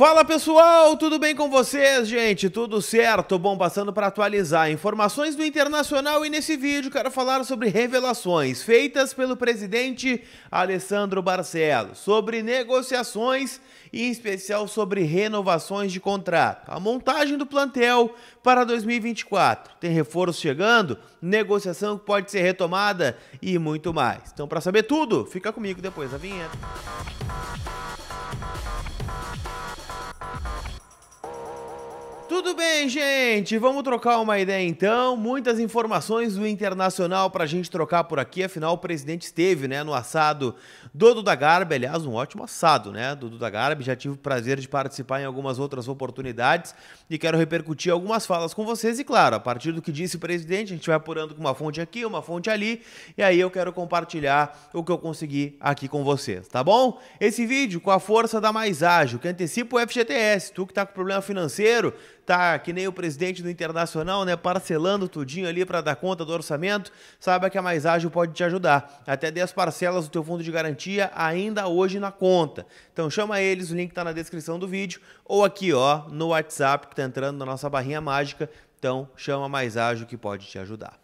Fala pessoal, tudo bem com vocês, gente? Tudo certo? Bom, passando para atualizar informações do internacional e nesse vídeo quero falar sobre revelações feitas pelo presidente Alessandro Barcelos sobre negociações e em especial sobre renovações de contrato. A montagem do plantel para 2024. Tem reforço chegando, negociação que pode ser retomada e muito mais. Então, para saber tudo, fica comigo depois da vinheta. Tudo bem, gente? Vamos trocar uma ideia então. Muitas informações do Internacional para a gente trocar por aqui. Afinal, o presidente esteve né, no assado do Duda Garbi. Aliás, um ótimo assado, né? Do Duda Garbi. Já tive o prazer de participar em algumas outras oportunidades e quero repercutir algumas falas com vocês. E claro, a partir do que disse o presidente, a gente vai apurando com uma fonte aqui, uma fonte ali. E aí eu quero compartilhar o que eu consegui aqui com vocês, tá bom? Esse vídeo com a força da Mais Ágil, que antecipa o FGTS. Tu que está com problema financeiro tá que nem o presidente do Internacional, né, parcelando tudinho ali para dar conta do orçamento, saiba que a Mais Ágil pode te ajudar. Até 10 parcelas do teu fundo de garantia ainda hoje na conta. Então chama eles, o link tá na descrição do vídeo ou aqui, ó, no WhatsApp que tá entrando na nossa barrinha mágica. Então chama a Mais Ágil que pode te ajudar.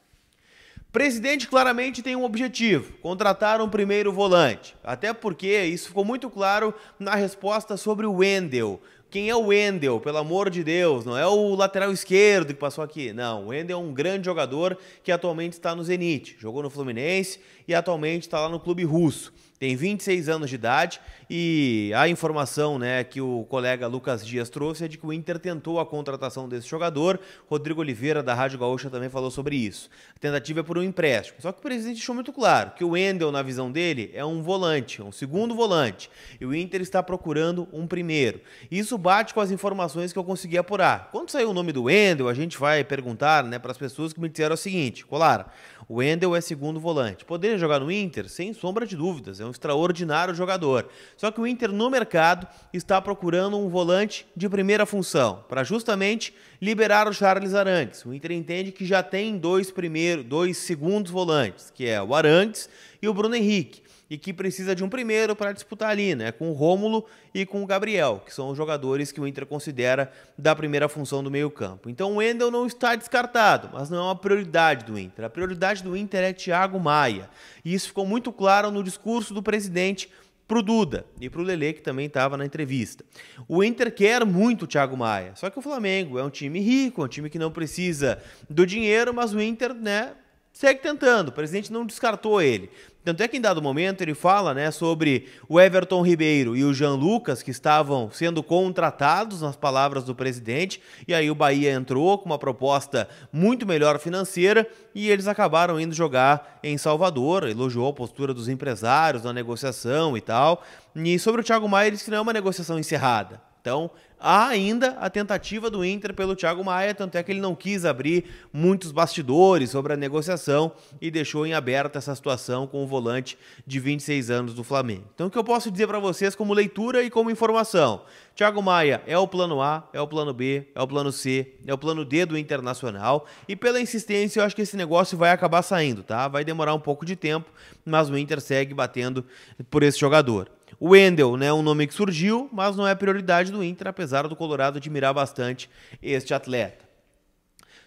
Presidente claramente tem um objetivo: contratar um primeiro volante. Até porque isso ficou muito claro na resposta sobre o Wendel. Quem é o Wendel, pelo amor de Deus? Não é o lateral esquerdo que passou aqui. Não, o Wendel é um grande jogador que atualmente está no Zenit. Jogou no Fluminense e atualmente está lá no clube russo tem 26 anos de idade e a informação né, que o colega Lucas Dias trouxe é de que o Inter tentou a contratação desse jogador. Rodrigo Oliveira, da Rádio Gaúcha, também falou sobre isso. A tentativa é por um empréstimo. Só que o presidente deixou muito claro que o Endel, na visão dele, é um volante, um segundo volante. E o Inter está procurando um primeiro. Isso bate com as informações que eu consegui apurar. Quando saiu o nome do Endel, a gente vai perguntar né, para as pessoas que me disseram o seguinte: Colar, o Endel é segundo volante. Poderia jogar no Inter? Sem sombra de dúvidas. É é um extraordinário jogador. Só que o Inter no mercado está procurando um volante de primeira função, para justamente liberar o Charles Arantes. O Inter entende que já tem dois primeiros, dois segundos volantes, que é o Arantes e o Bruno Henrique e que precisa de um primeiro para disputar ali, né? Com o Rômulo e com o Gabriel, que são os jogadores que o Inter considera da primeira função do meio-campo. Então o Wendel não está descartado, mas não é uma prioridade do Inter. A prioridade do Inter é Thiago Maia. E isso ficou muito claro no discurso do presidente pro Duda e pro Lele, que também estava na entrevista. O Inter quer muito o Thiago Maia, só que o Flamengo é um time rico, é um time que não precisa do dinheiro, mas o Inter, né, segue tentando. O presidente não descartou ele. Tanto é que em dado momento ele fala né, sobre o Everton Ribeiro e o Jean Lucas que estavam sendo contratados, nas palavras do presidente, e aí o Bahia entrou com uma proposta muito melhor financeira e eles acabaram indo jogar em Salvador, elogiou a postura dos empresários na negociação e tal. E sobre o Thiago Maia, ele disse que não é uma negociação encerrada. Então, há ainda a tentativa do Inter pelo Thiago Maia, tanto é que ele não quis abrir muitos bastidores sobre a negociação e deixou em aberta essa situação com o volante de 26 anos do Flamengo. Então, o que eu posso dizer para vocês como leitura e como informação? Thiago Maia é o plano A, é o plano B, é o plano C, é o plano D do Internacional e pela insistência eu acho que esse negócio vai acabar saindo, tá? Vai demorar um pouco de tempo, mas o Inter segue batendo por esse jogador. O Wendel, né, um nome que surgiu, mas não é prioridade do Inter, apesar do Colorado admirar bastante este atleta.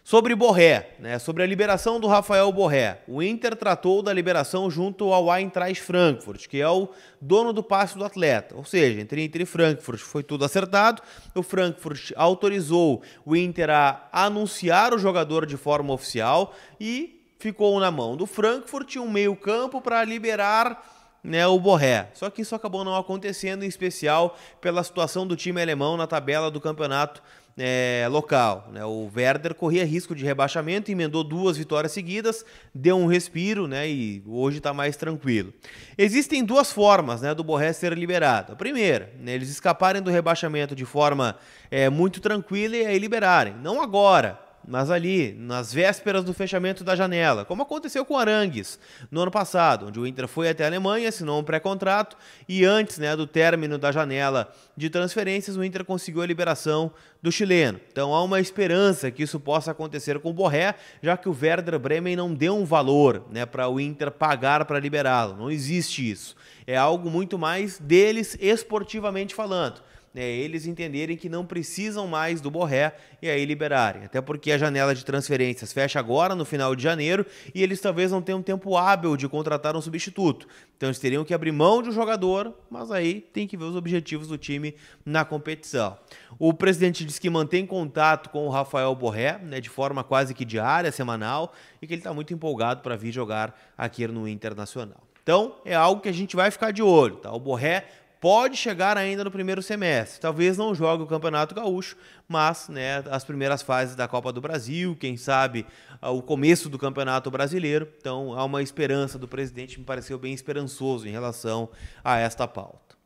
Sobre Borré, né, sobre a liberação do Rafael Borré, o Inter tratou da liberação junto ao Eintracht Frankfurt, que é o dono do passe do atleta. Ou seja, entre Inter e Frankfurt foi tudo acertado. O Frankfurt autorizou o Inter a anunciar o jogador de forma oficial e ficou na mão do Frankfurt um meio-campo para liberar né, o Borré. Só que isso acabou não acontecendo, em especial pela situação do time alemão na tabela do campeonato é, local. Né? O Werder corria risco de rebaixamento, emendou duas vitórias seguidas, deu um respiro né, e hoje está mais tranquilo. Existem duas formas né, do Borré ser liberado. A primeira, né, eles escaparem do rebaixamento de forma é, muito tranquila e aí liberarem. Não agora, mas ali, nas vésperas do fechamento da janela, como aconteceu com o Arangues no ano passado, onde o Inter foi até a Alemanha, assinou um pré-contrato e antes né, do término da janela de transferências, o Inter conseguiu a liberação do chileno. Então há uma esperança que isso possa acontecer com o Borré, já que o Werder Bremen não deu um valor né, para o Inter pagar para liberá-lo. Não existe isso. É algo muito mais deles esportivamente falando né, eles entenderem que não precisam mais do Borré e aí liberarem. Até porque a janela de transferências fecha agora, no final de janeiro, e eles talvez não tenham tempo hábil de contratar um substituto. Então eles teriam que abrir mão de um jogador, mas aí tem que ver os objetivos do time na competição. O presidente diz que mantém contato com o Rafael Borré, né, de forma quase que diária, semanal, e que ele está muito empolgado para vir jogar aqui no Internacional. Então, é algo que a gente vai ficar de olho, tá? O Borré pode chegar ainda no primeiro semestre. Talvez não jogue o Campeonato Gaúcho, mas né, as primeiras fases da Copa do Brasil, quem sabe ah, o começo do Campeonato Brasileiro. Então há uma esperança do presidente, me pareceu bem esperançoso em relação a esta pauta.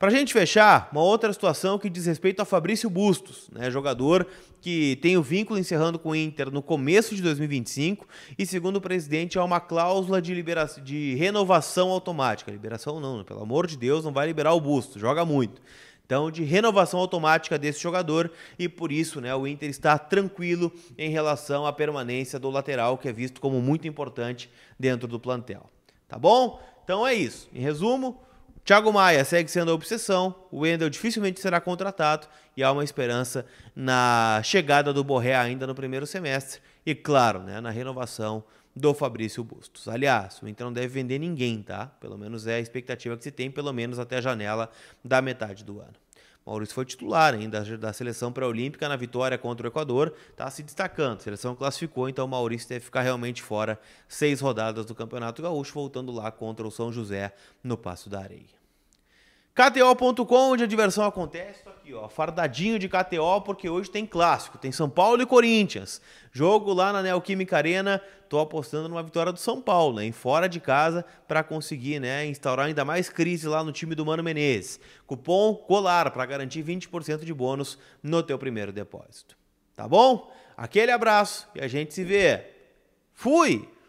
Para a gente fechar, uma outra situação que diz respeito a Fabrício Bustos, né, jogador que tem o vínculo encerrando com o Inter no começo de 2025 e, segundo o presidente, há uma cláusula de, libera de renovação automática. Liberação não, né? pelo amor de Deus, não vai liberar o Bustos, joga muito. Então, de renovação automática desse jogador e por isso né, o Inter está tranquilo em relação à permanência do lateral, que é visto como muito importante dentro do plantel. Tá bom? Então é isso. Em resumo, Thiago Maia segue sendo a obsessão, o Wendel dificilmente será contratado e há uma esperança na chegada do Borré ainda no primeiro semestre e, claro, né, na renovação do Fabrício Bustos. Aliás, o Inter não deve vender ninguém, tá? Pelo menos é a expectativa que se tem, pelo menos até a janela da metade do ano. Maurício foi titular ainda da seleção pré-olímpica na vitória contra o Equador, está se destacando. A seleção classificou, então o Maurício deve ficar realmente fora seis rodadas do Campeonato Gaúcho, voltando lá contra o São José no Passo da Areia. KTO.com, onde a diversão acontece. Tô aqui, ó, fardadinho de KTO, porque hoje tem clássico. Tem São Paulo e Corinthians. Jogo lá na Neoquímica Arena. Tô apostando numa vitória do São Paulo, Em fora de casa, para conseguir, né, instaurar ainda mais crise lá no time do Mano Menezes. Cupom COLAR para garantir 20% de bônus no teu primeiro depósito. Tá bom? Aquele abraço e a gente se vê. Fui!